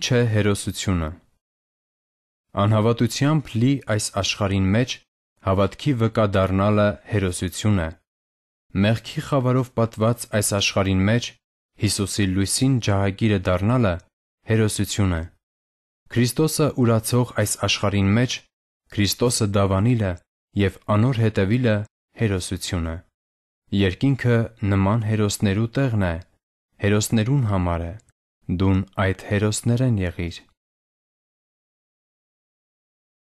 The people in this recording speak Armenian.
Ինչ է հերոսությունը։ Անհավատությամբ լի այս աշխարհին մեջ հավատքի վկա դառնալը հերոսություն է։ Մեղքի խավարով պատված այս աշխարհին մեջ Հիսուսի լույսին ջահագիրը դառնալը հերոսություն է։ Քրիստոսը ուրացող այս աշխարհին մեջ Քրիստոսը դավանիլը եւ անոր հետևիլը հերոսություն է։ Երկինքը նման հերոսներու տեղն է, հերոսներուն համար է։ Դուն այդ հերոսներն եղիր,